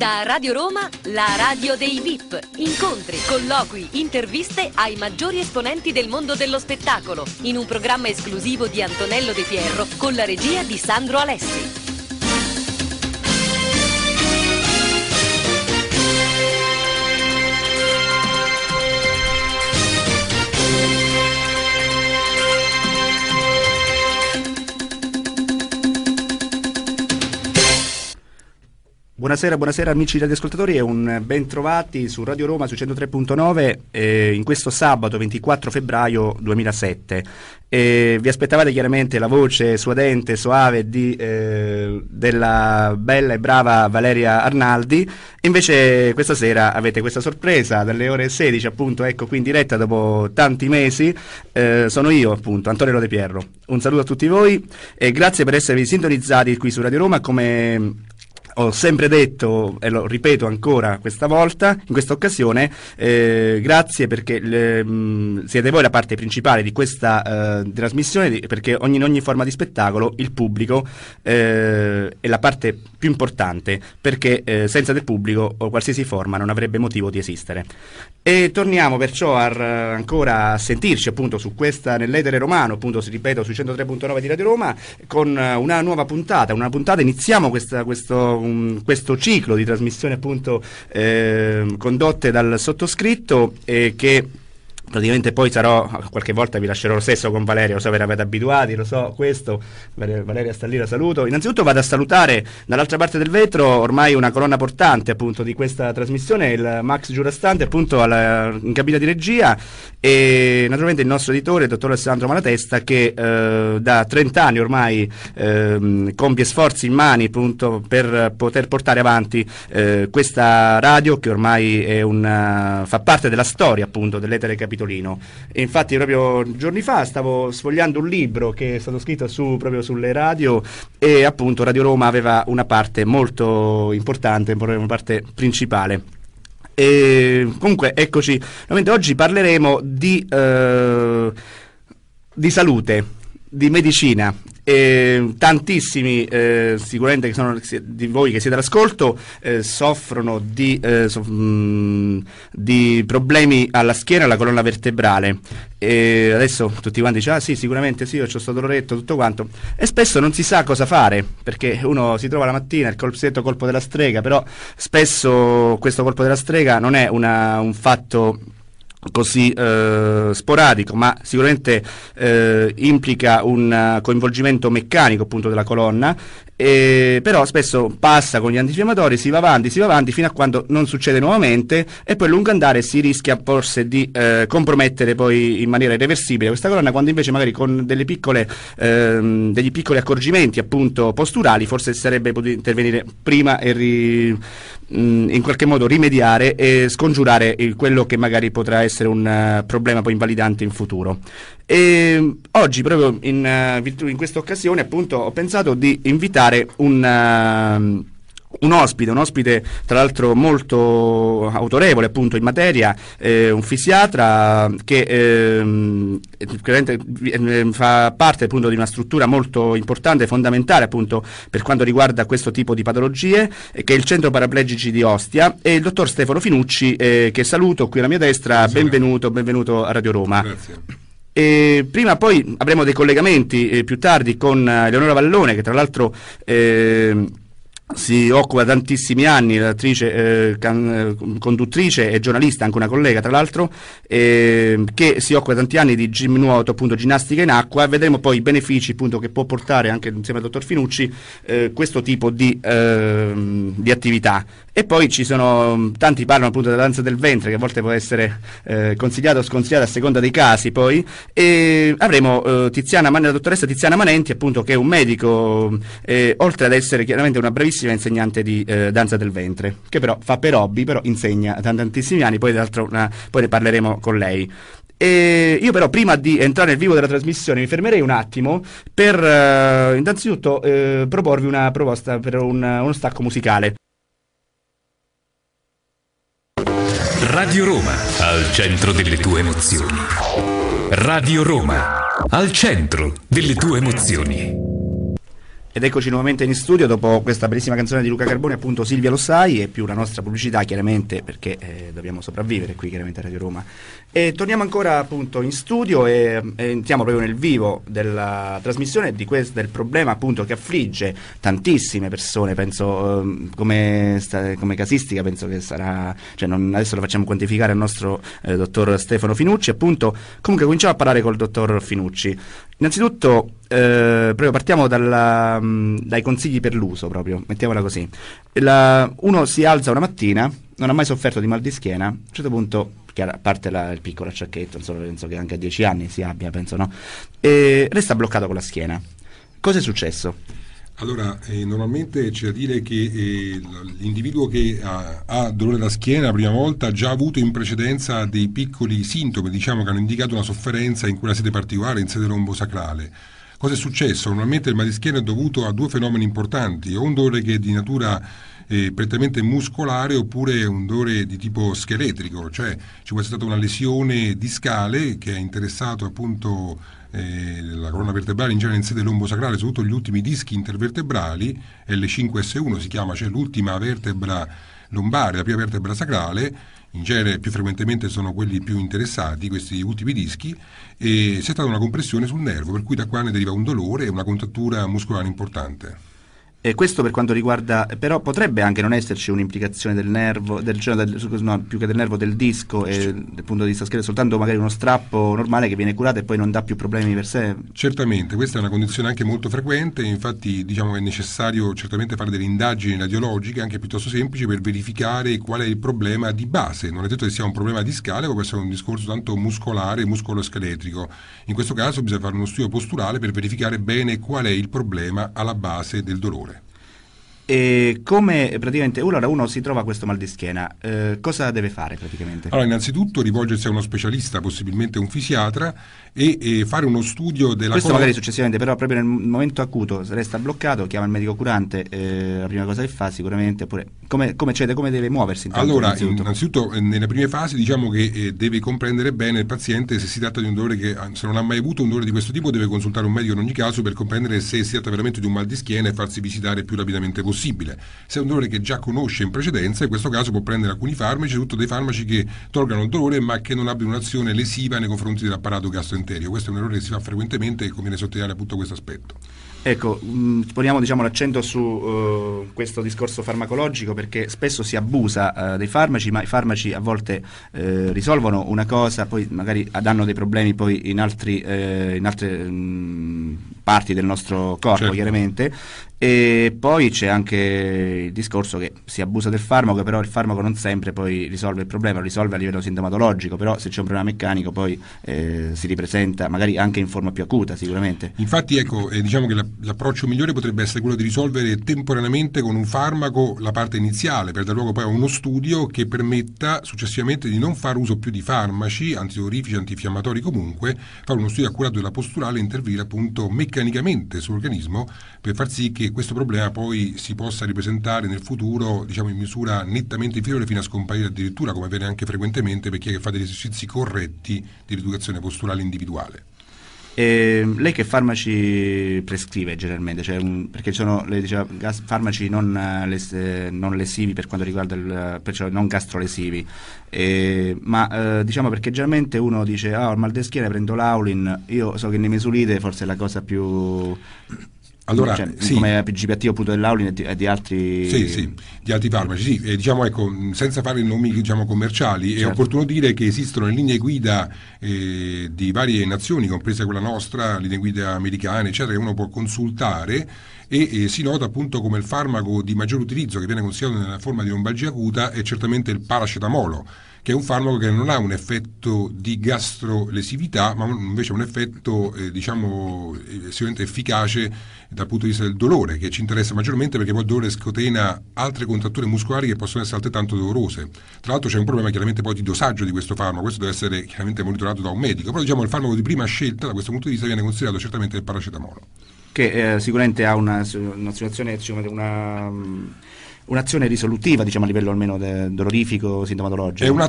Da Radio Roma, la radio dei VIP. Incontri, colloqui, interviste ai maggiori esponenti del mondo dello spettacolo, in un programma esclusivo di Antonello De Pierro con la regia di Sandro Alessi. Buonasera, buonasera amici degli ascoltatori e un ben trovati su Radio Roma su 103.9 eh, in questo sabato 24 febbraio 2007. Eh, vi aspettavate chiaramente la voce suadente, soave di, eh, della bella e brava Valeria Arnaldi, invece questa sera avete questa sorpresa dalle ore 16 appunto, ecco qui in diretta dopo tanti mesi, eh, sono io appunto, Antonio De Pierro. Un saluto a tutti voi e grazie per esservi sintonizzati qui su Radio Roma come ho sempre detto e lo ripeto ancora questa volta, in questa occasione, eh, grazie perché le, mh, mm, siete voi la parte principale di questa eh, trasmissione, di, perché in ogni forma di spettacolo il pubblico eh, è la parte più importante, perché eh, senza del pubblico qualsiasi forma non avrebbe motivo di esistere. E torniamo perciò a, ancora a sentirci appunto su questa nell'Etere Romano, appunto si ripeto su 103.9 di Radio Roma, con una nuova puntata, una puntata iniziamo questa, questo un, questo ciclo di trasmissioni appunto eh, condotte dal sottoscritto eh, che Praticamente poi sarò, qualche volta vi lascerò lo stesso con Valeria, lo so, ve ne abituati, lo so, questo, Valeria sta lì, la saluto. Innanzitutto vado a salutare dall'altra parte del vetro ormai una colonna portante appunto di questa trasmissione, il Max Giurastante appunto alla, in cabina di regia e naturalmente il nostro editore, il dottor Alessandro Malatesta, che eh, da 30 anni ormai eh, compie sforzi in mani appunto per poter portare avanti eh, questa radio che ormai una, fa parte della storia appunto dell'Etere Capitale Capitolino. E infatti proprio giorni fa stavo sfogliando un libro che è stato scritto su, proprio sulle radio e appunto Radio Roma aveva una parte molto importante, una parte principale. E comunque eccoci, oggi parleremo di, eh, di salute, di medicina e tantissimi eh, sicuramente che sono, di voi che siete all'ascolto eh, soffrono di, eh, soff mh, mm, di, problemi alla schiena e alla colonna vertebrale e adesso tutti quanti dicono ah sì sicuramente sì ho questo doloretto tutto quanto e spesso non si sa cosa fare perché uno si trova la mattina il colpsetto colpo della strega però spesso questo colpo della strega non è una, un fatto così eh, sporadico, ma sicuramente eh, implica un eh, coinvolgimento meccanico appunto della colonna eh, però spesso passa con gli antinfiammatori, si va avanti, si va avanti fino a quando non succede nuovamente e poi a lungo andare si rischia forse di eh, compromettere poi in maniera irreversibile questa colonna quando invece magari con piccole, ehm, degli piccoli accorgimenti appunto posturali forse sarebbe potuto intervenire prima e ri, mh, mm, in qualche modo rimediare e scongiurare il, quello che magari potrà essere un uh, problema poi invalidante in futuro. E ehm, oggi, proprio in, eh, in questa occasione, appunto, ho pensato di invitare un... Ehm, un ospite, un ospite tra l'altro molto autorevole appunto in materia, eh, un fisiatra che eh, fa parte appunto di una struttura molto importante, fondamentale appunto per quanto riguarda questo tipo di patologie, eh, che è il Centro Paraplegici di Ostia e il dottor Stefano Finucci eh, che saluto qui alla mia destra, benvenuto, benvenuto a Radio Roma. Grazie. E prima poi avremo dei collegamenti eh, più tardi con eh, Eleonora Vallone che tra l'altro eh, si occupa tantissimi anni, l'attrice, eh, can, eh, conduttrice e giornalista, anche una collega tra l'altro, eh, che si occupa tanti anni di gym nuoto, appunto ginnastica in acqua, vedremo poi i benefici appunto, che può portare anche insieme al dottor Finucci eh, questo tipo di, ehm, di, attività. E poi ci sono, tanti parlano appunto della danza del ventre che a volte può essere eh, consigliata o sconsigliata a seconda dei casi poi, e avremo eh, Tiziana, la dottoressa Tiziana Manenti appunto che è un medico, oltre ad essere chiaramente una bravissima bravissima insegnante di eh, danza del ventre, che però fa per hobby, però insegna da tantissimi anni, poi, una, poi ne parleremo con lei. E io però prima di entrare nel vivo della trasmissione mi fermerei un attimo per eh, innanzitutto eh, proporvi una proposta per un, uno stacco musicale. Radio Roma, al centro delle tue emozioni. Radio Roma, al centro delle tue emozioni. Ed eccoci nuovamente in studio dopo questa bellissima canzone di Luca Carbone, appunto Silvia lo sai, e più la nostra pubblicità chiaramente perché eh, dobbiamo sopravvivere qui chiaramente a Radio Roma. E torniamo ancora appunto in studio e, e eh, entriamo proprio nel vivo della trasmissione questo, del problema appunto che affligge tantissime persone, penso eh, come, sta, come, casistica, penso che sarà, cioè non, adesso lo facciamo quantificare al nostro eh, dottor Stefano Finucci, appunto comunque cominciamo a parlare col dottor Finucci. Innanzitutto eh, proprio partiamo dalla, mh, mm, dai consigli per l'uso, proprio, mettiamola così. La, uno si alza una mattina, non ha mai sofferto di mal di schiena, a un certo punto, a parte la, il piccolo acciacchetto, insomma, penso che anche a 10 anni si abbia, penso no, e resta bloccato con la schiena. Cosa è successo? Allora, eh, normalmente c'è da dire che eh, l'individuo che ha, ha, dolore alla schiena la prima volta ha già avuto in precedenza dei piccoli sintomi, diciamo che hanno indicato una sofferenza in quella sede particolare, in sede sacrale. Cosa è successo? Normalmente il mal di schiena è dovuto a due fenomeni importanti, o un dolore che è di natura eh, prettamente muscolare oppure un dolore di tipo scheletrico, cioè ci può essere stata una lesione discale che ha interessato appunto eh, la colonna vertebrale in genere in sede lombosacrale, soprattutto gli ultimi dischi intervertebrali, L5S1 si chiama, cioè l'ultima vertebra lombare, la prima vertebra sacrale, in genere più frequentemente sono quelli più interessati, questi ultimi dischi, e c'è stata una compressione sul nervo, per cui da qua ne deriva un dolore e una contrattura muscolare importante. E eh, questo per quanto riguarda, però potrebbe anche non esserci un'implicazione del nervo, del, cioè del, no, più che del nervo del disco e dal punto di vista scheletrico, soltanto magari uno strappo normale che viene curato e poi non dà più problemi per sé. Certamente, questa è una condizione anche molto frequente, infatti diciamo è necessario certamente fare delle indagini radiologiche anche piuttosto semplici per verificare qual è il problema di base. Non è detto che sia un problema di scale, può essere un discorso tanto muscolare, muscoloscheletrico. In questo caso bisogna fare uno studio posturale per verificare bene qual è il problema alla base del dolore. E come praticamente allora uno si trova questo mal di schiena, eh, cosa deve fare praticamente? Allora, innanzitutto rivolgersi a uno specialista, possibilmente un fisiatra, e, e fare uno studio della Questo magari successivamente, però proprio nel momento acuto se resta bloccato, chiama il medico curante, eh, la prima cosa che fa sicuramente, oppure come, come, cede, come deve muoversi? Intanto, allora, innanzitutto. innanzitutto eh, nelle prime fasi diciamo che eh, deve comprendere bene il paziente se si tratta di un dolore che ah, se non ha mai avuto un dolore di questo tipo deve consultare un medico in ogni caso per comprendere se si tratta veramente di un mal di schiena e farsi visitare più rapidamente possibile possibile. Se è un dolore che già conosce in precedenza, in questo caso può prendere alcuni farmaci, soprattutto dei farmaci che tolgano il dolore ma che non abbiano un'azione lesiva nei confronti dell'apparato gastroenterico. Questo è un errore che si fa frequentemente e conviene sottolineare appunto questo aspetto. Ecco, mm, poniamo diciamo, l'accento su uh, questo discorso farmacologico perché spesso si abusa uh, dei farmaci, ma i farmaci a volte uh, risolvono una cosa, poi magari danno dei problemi in, altri, in, altre um, parti del nostro corpo, certo. chiaramente. E poi c'è anche anche il discorso che si abusa del farmaco, però il farmaco non sempre poi risolve il problema, lo risolve a livello sintomatologico, però se c'è un problema meccanico poi eh, si ripresenta magari anche in forma più acuta sicuramente. Infatti ecco, eh, diciamo che la, l'approccio migliore potrebbe essere quello di risolvere temporaneamente con un farmaco la parte iniziale, per dar luogo poi a uno studio che permetta successivamente di non fare uso più di farmaci, antidolorifici, antifiammatori comunque, fare uno studio accurato della posturale e intervenire appunto meccanicamente sull'organismo per far sì che questo problema poi si possa ripresentare nel futuro diciamo, in misura nettamente inferiore fino a scomparire addirittura, come avviene anche frequentemente per chi è che fa degli esercizi corretti di rieducazione posturale individuale. E ehm, lei che farmaci prescrive generalmente? Cioè un, perché sono lei diceva, gas, farmaci non, eh, les, eh, non, lesivi per quanto riguarda il cioè non gastrolesivi, e, ehm, ma eh, diciamo perché generalmente uno dice ah ho mal di schiena prendo l'aulin, io so che ne mesulite forse è la cosa più allora, cioè, sì. come APG attivo appunto dell'Aulin e di, e di altri... Sì, sì, di altri farmaci, sì. E, diciamo, ecco, senza fare nomi diciamo, commerciali, certo. è opportuno dire che esistono linee guida eh, di varie nazioni, compresa quella nostra, linee guida americane, eccetera, che uno può consultare e, e si nota appunto come il farmaco di maggior utilizzo che viene considerato nella forma di lombalgia acuta è certamente il paracetamolo che è un farmaco che non ha un effetto di gastrolesività, ma invece un effetto eh, diciamo estremamente efficace dal punto di vista del dolore, che ci interessa maggiormente perché poi il dolore scotena altre contratture muscolari che possono essere altrettanto dolorose. Tra l'altro c'è un problema chiaramente poi di dosaggio di questo farmaco, questo deve essere chiaramente monitorato da un medico, però diciamo il farmaco di prima scelta da questo punto di vista viene considerato certamente il paracetamolo. Che eh, sicuramente ha una, una situazione, mm, una, un'azione risolutiva diciamo, a livello almeno dolorifico, sintomatologico.